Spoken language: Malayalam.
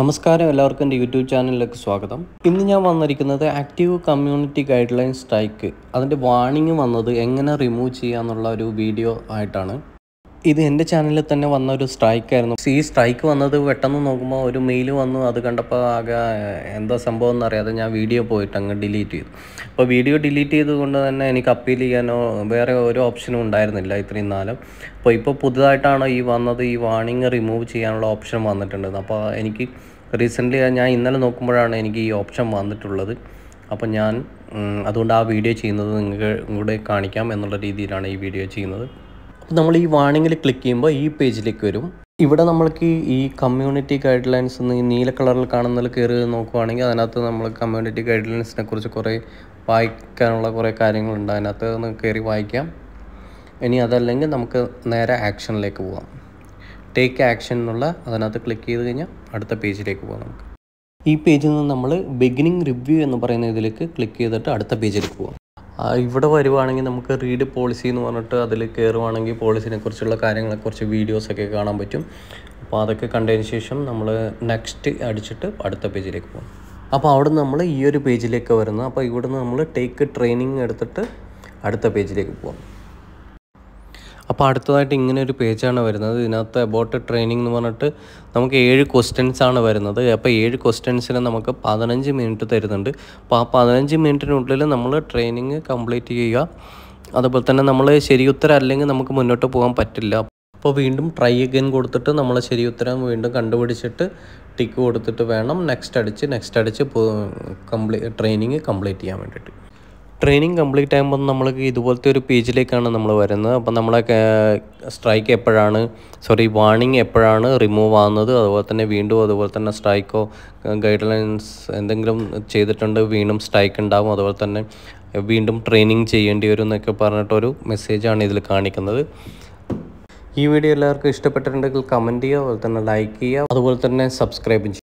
നമസ്കാരം എല്ലാവർക്കും എൻ്റെ യൂട്യൂബ് ചാനലിലേക്ക് സ്വാഗതം ഇന്ന് ഞാൻ വന്നിരിക്കുന്നത് ആക്റ്റീവ് കമ്മ്യൂണിറ്റി ഗൈഡ് സ്ട്രൈക്ക് അതിൻ്റെ വാണിംഗ് വന്നത് എങ്ങനെ റിമൂവ് ചെയ്യാന്നുള്ള ഒരു വീഡിയോ ആയിട്ടാണ് ഇത് എൻ്റെ ചാനലിൽ തന്നെ വന്ന ഒരു സ്ട്രൈക്കായിരുന്നു ഈ സ്ട്രൈക്ക് വന്നത് പെട്ടെന്ന് നോക്കുമ്പോൾ ഒരു മെയിൽ വന്നു അത് കണ്ടപ്പോൾ ആകെ എന്താ സംഭവം എന്നറിയാതെ ഞാൻ വീഡിയോ പോയിട്ട് അങ്ങ് ഡിലീറ്റ് ചെയ്തു അപ്പോൾ വീഡിയോ ഡിലീറ്റ് ചെയ്തുകൊണ്ട് തന്നെ എനിക്ക് അപ്പീൽ ചെയ്യാനോ വേറെ ഒരു ഓപ്ഷനും ഉണ്ടായിരുന്നില്ല ഇത്രയും നാളും അപ്പോൾ ഇപ്പോൾ പുതുതായിട്ടാണ് ഈ വന്നത് ഈ വാണിംഗ് റിമൂവ് ചെയ്യാനുള്ള ഓപ്ഷൻ വന്നിട്ടുണ്ട് അപ്പോൾ എനിക്ക് റീസെൻ്റ്ലി ഞാൻ ഇന്നലെ നോക്കുമ്പോഴാണ് എനിക്ക് ഈ ഓപ്ഷൻ വന്നിട്ടുള്ളത് അപ്പോൾ ഞാൻ അതുകൊണ്ട് ആ വീഡിയോ ചെയ്യുന്നത് നിങ്ങൾക്ക് കൂടെ കാണിക്കാം എന്നുള്ള രീതിയിലാണ് ഈ വീഡിയോ ചെയ്യുന്നത് നമ്മൾ ഈ വാണിങ്ങിൽ ക്ലിക്ക് ചെയ്യുമ്പോൾ ഈ പേജിലേക്ക് വരും ഇവിടെ നമ്മൾക്ക് ഈ കമ്മ്യൂണിറ്റി ഗൈഡ് ലൈൻസ് എന്ന് ഈ നീല കളറിൽ കാണുന്നതിൽ കയറി നോക്കുവാണെങ്കിൽ അതിനകത്ത് നമ്മൾ കമ്മ്യൂണിറ്റി ഗൈഡ് ലൈൻസിനെ കുറിച്ച് കുറേ വായിക്കാനുള്ള കുറേ കാര്യങ്ങളുണ്ട് അതിനകത്ത് ഒന്ന് കയറി വായിക്കാം ഇനി അതല്ലെങ്കിൽ നമുക്ക് നേരെ ആക്ഷനിലേക്ക് പോകാം ടേക്ക് ആക്ഷൻ എന്നുള്ള അതിനകത്ത് ക്ലിക്ക് ചെയ്ത് കഴിഞ്ഞാൽ അടുത്ത പേജിലേക്ക് പോകാം നമുക്ക് ഈ പേജിൽ നിന്ന് നമ്മൾ ബിഗിനിങ് റിവ്യൂ എന്ന് പറയുന്ന ഇതിലേക്ക് ക്ലിക്ക് ചെയ്തിട്ട് അടുത്ത പേജിലേക്ക് പോകാം ഇവിടെ വരുവാണെങ്കിൽ നമുക്ക് റീഡ് പോളിസി എന്ന് പറഞ്ഞിട്ട് അതിൽ കയറുവാണെങ്കിൽ പോളിസിനെ കുറിച്ചുള്ള കാര്യങ്ങളെക്കുറിച്ച് വീഡിയോസൊക്കെ കാണാൻ പറ്റും അപ്പോൾ അതൊക്കെ കണ്ടതിന് ശേഷം നമ്മൾ നെക്സ്റ്റ് അടിച്ചിട്ട് അടുത്ത പേജിലേക്ക് പോകും അപ്പോൾ അവിടെ നമ്മൾ ഈ ഒരു പേജിലേക്ക് വരുന്നു അപ്പോൾ ഇവിടുന്ന് നമ്മൾ ടേക്ക് ട്രെയിനിങ് എടുത്തിട്ട് അടുത്ത പേജിലേക്ക് പോകും അപ്പോൾ അടുത്തതായിട്ട് ഇങ്ങനെ ഒരു പേജാണ് വരുന്നത് ഇതിനകത്ത് അബോട്ട് ട്രെയിനിങ് എന്ന് പറഞ്ഞിട്ട് നമുക്ക് ഏഴ് ക്വസ്റ്റ്യൻസ് ആണ് വരുന്നത് അപ്പോൾ ഏഴ് ക്വസ്റ്റ്യൻസിന് നമുക്ക് പതിനഞ്ച് മിനിറ്റ് തരുന്നുണ്ട് അപ്പോൾ ആ പതിനഞ്ച് മിനിറ്റിനുള്ളിൽ നമ്മൾ ട്രെയിനിങ് കംപ്ലീറ്റ് ചെയ്യുക അതുപോലെ തന്നെ നമ്മൾ ശരി ഉത്തരം അല്ലെങ്കിൽ നമുക്ക് മുന്നോട്ട് പോകാൻ പറ്റില്ല അപ്പോൾ വീണ്ടും ട്രൈ അഗൈൻ കൊടുത്തിട്ട് നമ്മൾ ശരി ഉത്തരം വീണ്ടും കണ്ടുപിടിച്ചിട്ട് ടിക്ക് കൊടുത്തിട്ട് വേണം നെക്സ്റ്റ് അടിച്ച് നെക്സ്റ്റ് അടിച്ച് കംപ്ലീ ട്രെയിനിങ് കംപ്ലീറ്റ് ചെയ്യാൻ വേണ്ടിയിട്ട് ട്രെയിനിങ് കംപ്ലീറ്റ് ആകുമ്പോൾ നമ്മൾക്ക് ഇതുപോലത്തെ ഒരു പേജിലേക്കാണ് നമ്മൾ വരുന്നത് അപ്പോൾ നമ്മളെ സ്ട്രൈക്ക് എപ്പോഴാണ് സോറി വാണിംഗ് എപ്പോഴാണ് റിമൂവ് ആകുന്നത് അതുപോലെ തന്നെ വീണ്ടും അതുപോലെ തന്നെ സ്ട്രൈക്കോ ഗൈഡ് ലൈൻസ് എന്തെങ്കിലും ചെയ്തിട്ടുണ്ട് വീണ്ടും സ്ട്രൈക്ക് ഉണ്ടാകും അതുപോലെ തന്നെ വീണ്ടും ട്രെയിനിങ് ചെയ്യേണ്ടി വരും എന്നൊക്കെ പറഞ്ഞിട്ടൊരു മെസ്സേജാണ് ഇതിൽ കാണിക്കുന്നത് ഈ വീഡിയോ എല്ലാവർക്കും ഇഷ്ടപ്പെട്ടിട്ടുണ്ടെങ്കിൽ കമൻറ്റ് ചെയ്യുക അതുപോലെ തന്നെ ലൈക്ക് ചെയ്യുക അതുപോലെ തന്നെ സബ്സ്ക്രൈബ് ചെയ്യുക